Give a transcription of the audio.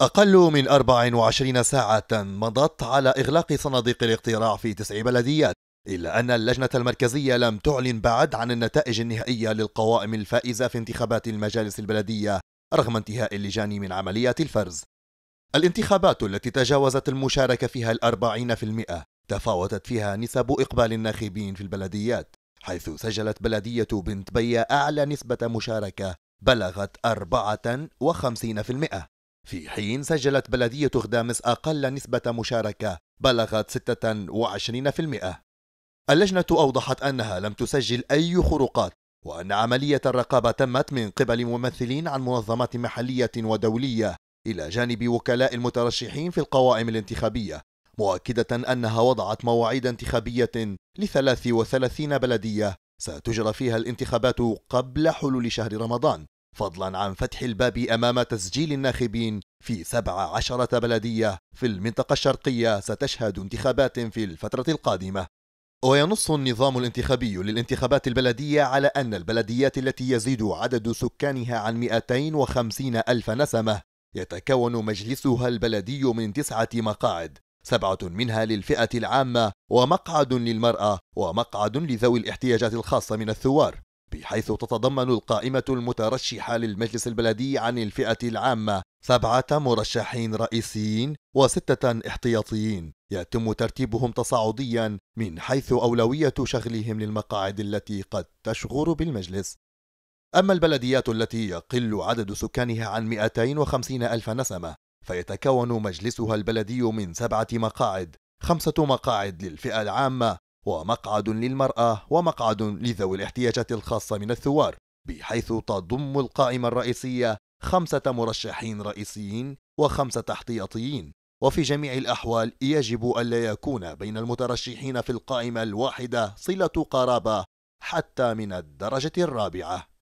أقل من 24 ساعة مضت على إغلاق صناديق الاقتراع في تسع بلديات إلا أن اللجنة المركزية لم تعلن بعد عن النتائج النهائية للقوائم الفائزة في انتخابات المجالس البلدية رغم انتهاء اللجان من عملية الفرز الانتخابات التي تجاوزت المشاركة فيها الأربعين في المئة تفاوتت فيها نسب إقبال الناخبين في البلديات حيث سجلت بلدية بنت بيا أعلى نسبة مشاركة بلغت 54% في حين سجلت بلدية غدامس أقل نسبة مشاركة بلغت 26% اللجنة أوضحت أنها لم تسجل أي خروقات وأن عملية الرقابة تمت من قبل ممثلين عن منظمات محلية ودولية إلى جانب وكلاء المترشحين في القوائم الانتخابية مؤكدة أنها وضعت مواعيد انتخابية ل 33 بلدية ستجرى فيها الانتخابات قبل حلول شهر رمضان فضلا عن فتح الباب أمام تسجيل الناخبين في 17 بلدية في المنطقة الشرقية ستشهد انتخابات في الفترة القادمة وينص النظام الانتخابي للانتخابات البلدية على أن البلديات التي يزيد عدد سكانها عن 250 ألف نسمة يتكون مجلسها البلدي من تسعة مقاعد سبعة منها للفئة العامة ومقعد للمرأة ومقعد لذوي الاحتياجات الخاصة من الثوار بحيث تتضمن القائمة المترشحة للمجلس البلدي عن الفئة العامة سبعة مرشحين رئيسيين وستة احتياطيين يتم ترتيبهم تصاعديا من حيث أولوية شغلهم للمقاعد التي قد تشغر بالمجلس أما البلديات التي يقل عدد سكانها عن 250 ألف نسمة فيتكون مجلسها البلدي من سبعة مقاعد خمسة مقاعد للفئة العامة ومقعد للمرأة ومقعد لذوي الاحتياجات الخاصة من الثوار بحيث تضم القائمة الرئيسية خمسة مرشحين رئيسيين وخمسة احتياطيين وفي جميع الأحوال يجب ألا يكون بين المترشحين في القائمة الواحدة صلة قرابة حتى من الدرجة الرابعة